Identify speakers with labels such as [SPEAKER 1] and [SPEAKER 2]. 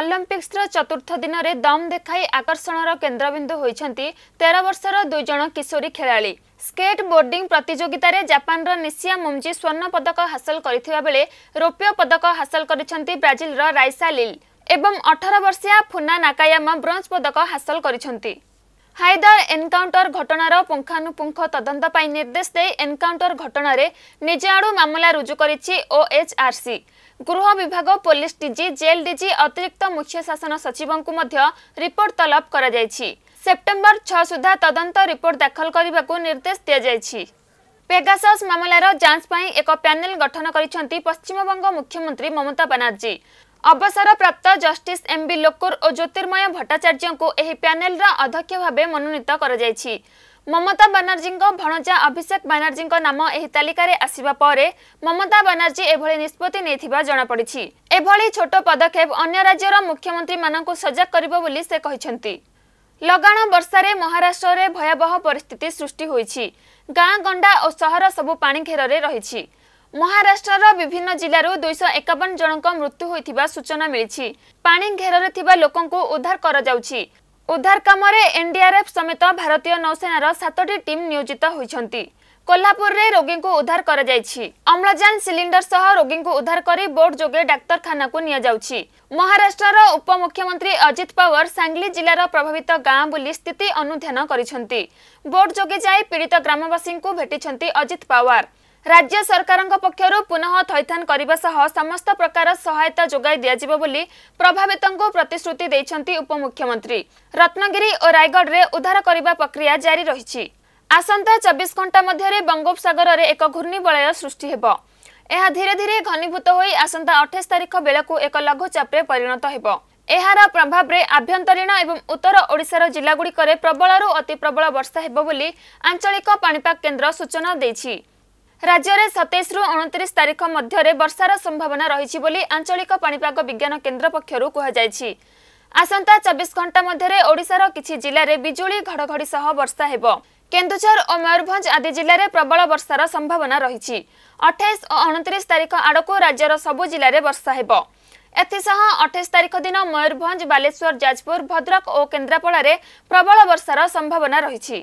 [SPEAKER 1] ଅଲମ୍ପିକ୍ସର ଚତୁର୍ଥ ଦିନରେ ଦମ ଦେଖାଇ ଆକର୍ଷଣର କେନ୍ଦ୍ରବିନ୍ଦୁ ହୋଇଛନ୍ତି ତେର ବର୍ଷର ଦୁଇ ଜଣ କିଶୋରୀ ଖେଳାଳି ସ୍କେଟ୍ ବୋର୍ଡିଂ ପ୍ରତିଯୋଗିତାରେ ଜାପାନର ନିସିଆ ମୁମ୍ଜି ସ୍ୱର୍ଣ୍ଣ ପଦକ ହାସଲ କରିଥିବା ବେଳେ ରୌପ୍ୟ ପଦକ ହାସଲ କରିଛନ୍ତି ବ୍ରାଜିଲର ରାଇସା ଲିଲ୍ ଏବଂ ଅଠର ବର୍ଷିଆ ଫୁନା ନାକାୟାମା ବ୍ରୋଞ୍ଜ ପଦକ ହାସଲ କରିଛନ୍ତି ହାଇଦର ଏନକାଉଣ୍ଟର ଘଟଣାର ପୁଙ୍ଖାନୁପୁଙ୍ଖ ତଦନ୍ତ ପାଇଁ ନିର୍ଦ୍ଦେଶ ଦେଇ ଏନକାଉଣ୍ଟର ଘଟଣାରେ ନିଜ ଆଡୁ ମାମଲା ରୁଜୁ କରିଛି ଓଏଚ୍ଆର୍ସି ଗୃହ ବିଭାଗ ପୋଲିସ ଡିଜି ଜେଲ୍ ଡିଜି ଅତିରିକ୍ତ ମୁଖ୍ୟ ଶାସନ ସଚିବଙ୍କୁ ମଧ୍ୟ ରିପୋର୍ଟ ତଲବ କରାଯାଇଛି ସେପ୍ଟେମ୍ବର ଛଅ ସୁଦ୍ଧା ତଦନ୍ତ ରିପୋର୍ଟ ଦାଖଲ କରିବାକୁ ନିର୍ଦ୍ଦେଶ ଦିଆଯାଇଛି ପେଗାସସ୍ ମାମଲାର ଯାଞ୍ଚ ପାଇଁ ଏକ ପ୍ୟାନେଲ ଗଠନ କରିଛନ୍ତି ପଶ୍ଚିମବଙ୍ଗ ମୁଖ୍ୟମନ୍ତ୍ରୀ ମମତା ବାନାର୍ଜୀ ଅବସରପ୍ରାପ୍ତ ଜଷ୍ଟିସ୍ ଏମ୍ ବି ଲୋକୁର ଓ ଜ୍ୟୋତିର୍ମୟ ଭଟ୍ଟାଚାର୍ଯ୍ୟଙ୍କୁ ଏହି ପ୍ୟାନେଲର ଅଧ୍ୟକ୍ଷ ଭାବେ ମନୋନୀତ କରାଯାଇଛି ମମତା ବାନାର୍ଜୀଙ୍କ ଭଣଜା ଅଭିଷେକ ବାନାର୍ଜୀଙ୍କ ନାମ ଏହି ତାଲିକାରେ ଆସିବା ପରେ ମମତା ବାନାର୍ଜୀ ଏଭଳି ନିଷ୍ପତ୍ତି ନେଇଥିବା ଜଣାପଡ଼ିଛି ଏଭଳି ଛୋଟ ପଦକ୍ଷେପ ଅନ୍ୟ ରାଜ୍ୟର ମୁଖ୍ୟମନ୍ତ୍ରୀମାନଙ୍କୁ ସଜାଗ କରିବ ବୋଲି ସେ କହିଛନ୍ତି ଲଗାଣ ବର୍ଷାରେ ମହାରାଷ୍ଟ୍ରରେ ଭୟାବହ ପରିସ୍ଥିତି ସୃଷ୍ଟି ହୋଇଛି ଗାଁ ଗଣ୍ଡା ଓ ସହର ସବୁ ପାଣି ରହିଛି ମହାରାଷ୍ଟ୍ରର ବିଭିନ୍ନ ଜିଲ୍ଲାରୁ ଦୁଇଶହ ଏକାବନ ଜଣଙ୍କ ମୃତ୍ୟୁ ହୋଇଥିବା ସୂଚନା ମିଳିଛି ପାଣି ଘେରରେ ଥିବା ଲୋକଙ୍କୁ ଉଦ୍ଧାର କରାଯାଉଛି ଉଦ୍ଧାର କାମରେ ଏନ୍ଡିଆର୍ଏଫ୍ ସମେତ ଭାରତୀୟ ନୌସେନାର ସାତଟି ଟିମ୍ ନିୟୋଜିତ ହୋଇଛନ୍ତି କୋଲ୍ହାପୁରରେ ରୋଗୀଙ୍କୁ ଉଦ୍ଧାର କରାଯାଇଛି ଅମ୍ଳଜାନ ସିଲିଣ୍ଡର ସହ ରୋଗୀଙ୍କୁ ଉଦ୍ଧାର କରି ବୋଟ୍ ଯୋଗେ ଡାକ୍ତରଖାନାକୁ ନିଆଯାଉଛି ମହାରାଷ୍ଟ୍ରର ଉପମୁଖ୍ୟମନ୍ତ୍ରୀ ଅଜିତ ପାୱାର ସାଙ୍ଗଲି ଜିଲ୍ଲାର ପ୍ରଭାବିତ ଗାଁ ବୁଲି ସ୍ଥିତି ଅନୁଧ୍ୟାନ କରିଛନ୍ତି ବୋଟ୍ ଯୋଗେ ଯାଇ ପୀଡ଼ିତ ଗ୍ରାମବାସୀଙ୍କୁ ଭେଟିଛନ୍ତି ଅଜିତ ପାୱାର ରାଜ୍ୟ ସରକାରଙ୍କ ପକ୍ଷରୁ ପୁନଃ ଥଇଥାନ କରିବା ସହ ସମସ୍ତ ପ୍ରକାର ସହାୟତା ଯୋଗାଇ ଦିଆଯିବ ବୋଲି ପ୍ରଭାବିତଙ୍କୁ ପ୍ରତିଶ୍ରୁତି ଦେଇଛନ୍ତି ଉପମୁଖ୍ୟମନ୍ତ୍ରୀ ରତ୍ନଗିରି ଓ ରାୟଗଡ଼ରେ ଉଦ୍ଧାର କରିବା ପ୍ରକ୍ରିୟା ଜାରି ରହିଛି ଆସନ୍ତା ଚବିଶ ଘଣ୍ଟା ମଧ୍ୟରେ ବଙ୍ଗୋପସାଗରରେ ଏକ ଘୂର୍ଣ୍ଣିବଳୟ ସୃଷ୍ଟି ହେବ ଏହା ଧୀରେ ଧୀରେ ଘନୀଭୂତ ହୋଇ ଆସନ୍ତା ଅଠେଇଶ ତାରିଖ ବେଳକୁ ଏକ ଲଘୁଚାପରେ ପରିଣତ ହେବ ଏହାର ପ୍ରଭାବରେ ଆଭ୍ୟନ୍ତରୀଣ ଏବଂ ଉତ୍ତର ଓଡ଼ିଶାର ଜିଲ୍ଲାଗୁଡ଼ିକରେ ପ୍ରବଳରୁ ଅତି ପ୍ରବଳ ବର୍ଷା ହେବ ବୋଲି ଆଞ୍ଚଳିକ ପାଣିପାଗ କେନ୍ଦ୍ର ସୂଚନା ଦେଇଛି ରାଜ୍ୟରେ ସତେଇଶରୁ ଅଣତିରିଶ ତାରିଖ ମଧ୍ୟରେ ବର୍ଷାର ସମ୍ଭାବନା ରହିଛି ବୋଲି ଆଞ୍ଚଳିକ ପାଣିପାଗ ବିଜ୍ଞାନ କେନ୍ଦ୍ର ପକ୍ଷରୁ କୁହାଯାଇଛି ଆସନ୍ତା ଚବିଶ ଘଣ୍ଟା ମଧ୍ୟରେ ଓଡ଼ିଶାର କିଛି ଜିଲ୍ଲାରେ ବିଜୁଳି ଘଡ଼ଘଡ଼ି ସହ ବର୍ଷା ହେବ କେନ୍ଦୁଝର ଓ ମୟୂରଭଞ୍ଜ ଆଦି ଜିଲ୍ଲାରେ ପ୍ରବଳ ବର୍ଷାର ସମ୍ଭାବନା ରହିଛି ଅଠେଇଶ ଓ ଅଣତିରିଶ ତାରିଖ ଆଡ଼କୁ ରାଜ୍ୟର ସବୁ ଜିଲ୍ଲାରେ ବର୍ଷା ହେବ ଏଥିସହ ଅଠେଇଶ ତାରିଖ ଦିନ ମୟୂରଭଞ୍ଜ ବାଲେଶ୍ୱର ଯାଜପୁର ଭଦ୍ରକ ଓ କେନ୍ଦ୍ରାପଡ଼ାରେ ପ୍ରବଳ ବର୍ଷାର ସମ୍ଭାବନା ରହିଛି